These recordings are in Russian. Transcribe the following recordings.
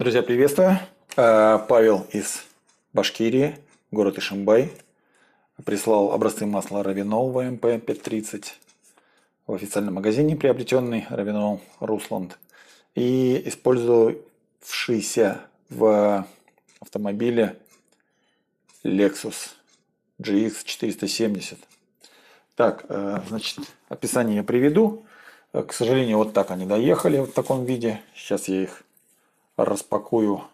Друзья, приветствую. А, Павел из Башкирии, город Ишимбай, прислал образцы масла Равинол ВМП 530 в официальном магазине, приобретенный Равинол Русланд. И использовавшийся в автомобиле Lexus GX 470. Так, а, значит, описание я приведу. К сожалению, вот так они доехали вот в таком виде. Сейчас я их распакую,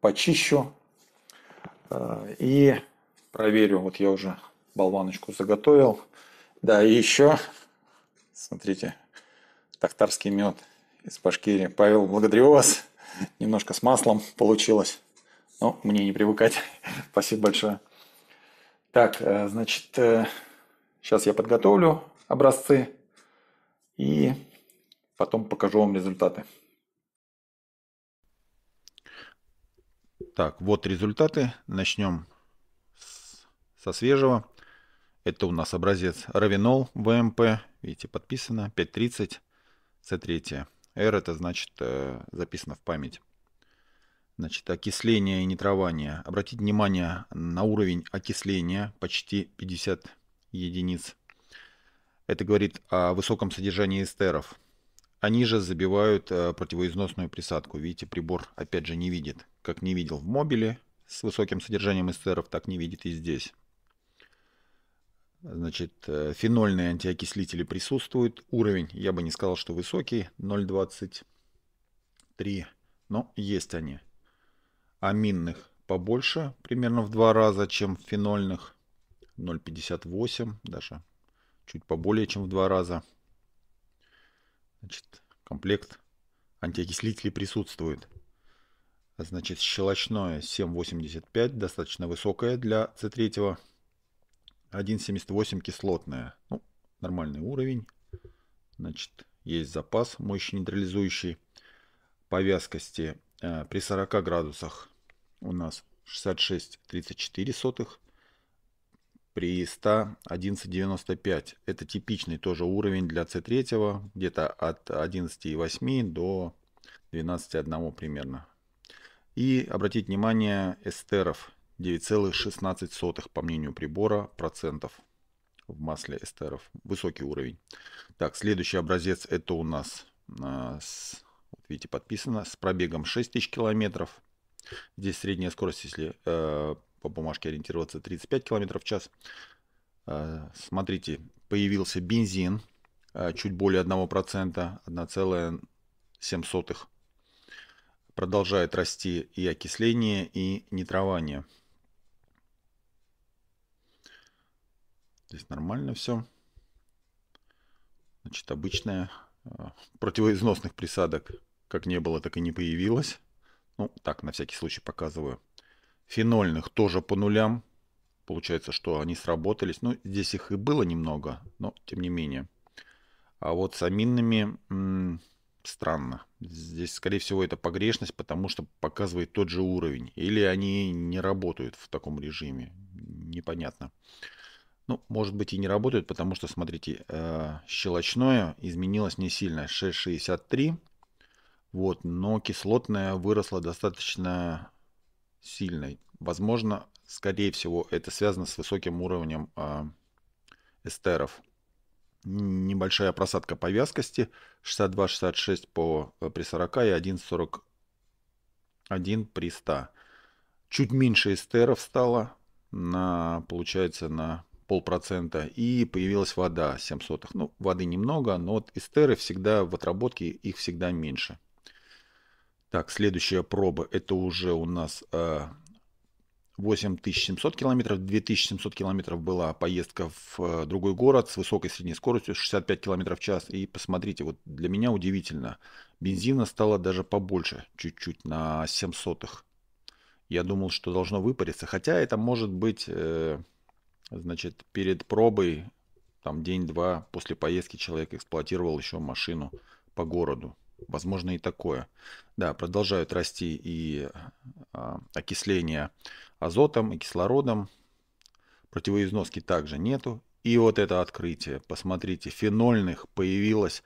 почищу э, и проверю. Вот я уже болваночку заготовил. Да, и еще, смотрите, тахтарский мед из Башкирии. Павел, благодарю вас. Немножко с маслом получилось. Но мне не привыкать. Спасибо большое. Так, э, значит, сейчас э, я подготовлю образцы и Потом покажу вам результаты. Так, вот результаты. Начнем с, со свежего. Это у нас образец Равинол ВМП. Видите, подписано 5.30 с 3 R это значит э, записано в память. Значит, окисление и нитрование. Обратите внимание на уровень окисления почти 50 единиц. Это говорит о высоком содержании эстеров. Они же забивают э, противоизносную присадку. Видите, прибор опять же не видит. Как не видел в мобиле с высоким содержанием эстеров, так не видит и здесь. Значит, э, фенольные антиокислители присутствуют. Уровень, я бы не сказал, что высокий, 0,23, но есть они. Аминных побольше, примерно в два раза, чем фенольных. 0,58, даже чуть поболее, чем в два раза. Значит, комплект антиокислителей присутствует. Значит, щелочное 7,85, достаточно высокое для С3. 1,78 кислотное. Ну, нормальный уровень. Значит, есть запас мощи нейтрализующий. По вязкости э, при 40 градусах у нас 66,34 при 111.95. Это типичный тоже уровень для C3, где-то от 11.8 до 12.1 примерно. И обратить внимание эстеров 9,16 по мнению прибора процентов в масле эстеров. Высокий уровень. Так, следующий образец это у нас, а, вот видите, подписано с пробегом 6000 километров. Здесь средняя скорость, если э, по бумажке ориентироваться, 35 км в час. Э, смотрите, появился бензин, э, чуть более 1%, 1,7%. Продолжает расти и окисление, и нитрование. Здесь нормально все. Значит, обычная. Э, противоизносных присадок как не было, так и не появилось ну так на всякий случай показываю, фенольных тоже по нулям. Получается, что они сработались. Ну, здесь их и было немного, но тем не менее. А вот с аминными странно. Здесь, скорее всего, это погрешность, потому что показывает тот же уровень. Или они не работают в таком режиме. Непонятно. Ну, может быть и не работают, потому что, смотрите, э, щелочное изменилось не сильно. 663 вот, но кислотная выросла достаточно сильной. Возможно, скорее всего, это связано с высоким уровнем а, эстеров. Небольшая просадка по вязкости 62-66 по э, при 40 и 1,41 при 100. Чуть меньше эстеров стало, на, получается, на полпроцента. И появилась вода 7 сотых. Ну, воды немного, но вот эстеры всегда в отработке, их всегда меньше. Так, следующая проба, это уже у нас 8700 а, километров, 2700 километров была поездка в а, другой город с высокой средней скоростью 65 километров в час. И посмотрите, вот для меня удивительно, бензина стало даже побольше, чуть-чуть на 7 сотых. Я думал, что должно выпариться, хотя это может быть, э, значит, перед пробой, там день-два после поездки человек эксплуатировал еще машину по городу. Возможно и такое. Да, продолжают расти и а, окисление азотом и кислородом. Противоизноски также нету. И вот это открытие. Посмотрите, фенольных появилось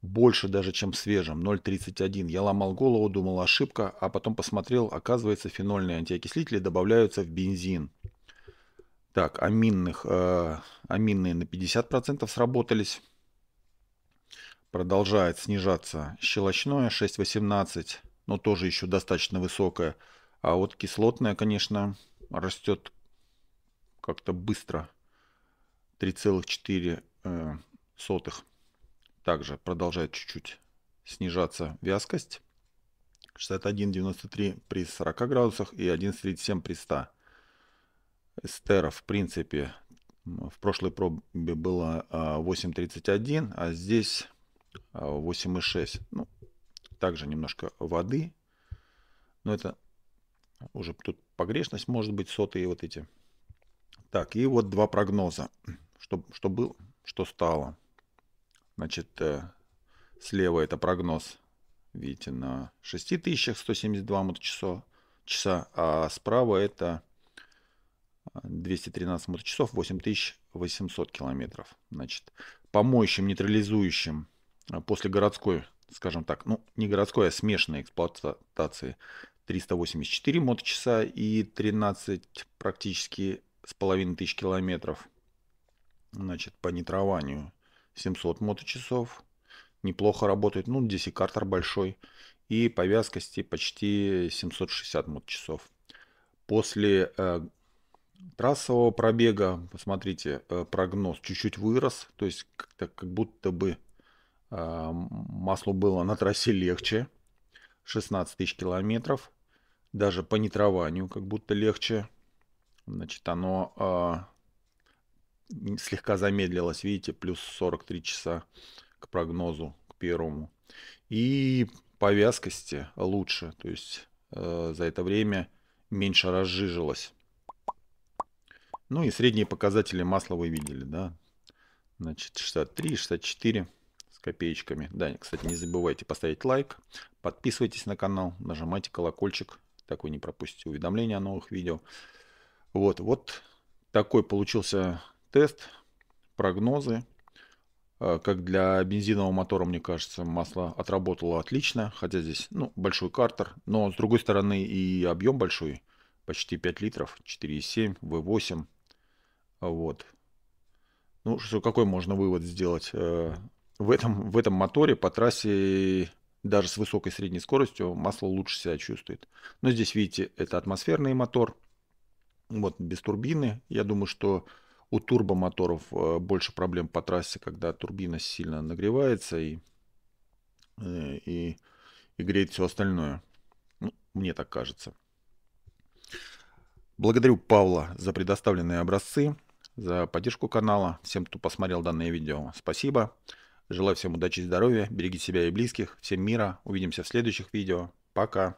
больше даже, чем в свежем. 0,31. Я ломал голову, думал ошибка, а потом посмотрел, оказывается, фенольные антиокислители добавляются в бензин. Так, аминных, э, аминные на 50% сработались продолжает снижаться. Щелочное 6,18, но тоже еще достаточно высокое. А вот кислотное, конечно, растет как-то быстро. 3,4 э, сотых. Также продолжает чуть-чуть снижаться вязкость. 61,93 при 40 градусах и 11,37 при 100. Эстера, в принципе, в прошлой пробе было а, 8,31, а здесь 8,6. А, ну, также немножко воды. Но это уже тут погрешность может быть, сотые вот эти. Так, и вот два прогноза. Что, что было, что стало. Значит, э, слева это прогноз, видите, на 6172 моточаса, часа, а справа это 213 а, моточасов, 8800 километров. Значит, по помоющим, нейтрализующим после городской, скажем так, ну не городской, а смешанной эксплуатации 384 моточаса и 13 практически с половиной тысяч километров. Значит, по нитрованию 700 моточасов. Неплохо работает. Ну, десикартер большой. И по вязкости почти 760 моточасов. После э, трассового пробега, посмотрите, э, прогноз чуть-чуть вырос. То есть как, как будто бы а, маслу было на трассе легче, 16 тысяч километров, даже по нитрованию как будто легче. Значит, оно а, слегка замедлилось, видите, плюс 43 часа к прогнозу, к первому. И по вязкости лучше, то есть э, за это время меньше разжижилось. Ну и средние показатели масла вы видели, да? Значит, 63, 64 копеечками. Да, кстати, не забывайте поставить лайк, подписывайтесь на канал, нажимайте колокольчик, так вы не пропустите уведомления о новых видео. Вот, вот такой получился тест, прогнозы. Э, как для бензинового мотора, мне кажется, масло отработало отлично, хотя здесь ну, большой картер, но с другой стороны и объем большой, почти 5 литров, 4,7, V8. Вот. Ну, что, какой можно вывод сделать? Э, в этом, в этом моторе по трассе даже с высокой средней скоростью масло лучше себя чувствует. Но здесь, видите, это атмосферный мотор, вот без турбины. Я думаю, что у турбомоторов э, больше проблем по трассе, когда турбина сильно нагревается и, э, и, и греет все остальное. Ну, мне так кажется. Благодарю Павла за предоставленные образцы, за поддержку канала. Всем, кто посмотрел данное видео, спасибо. Спасибо. Желаю всем удачи и здоровья, берегите себя и близких, всем мира, увидимся в следующих видео, пока!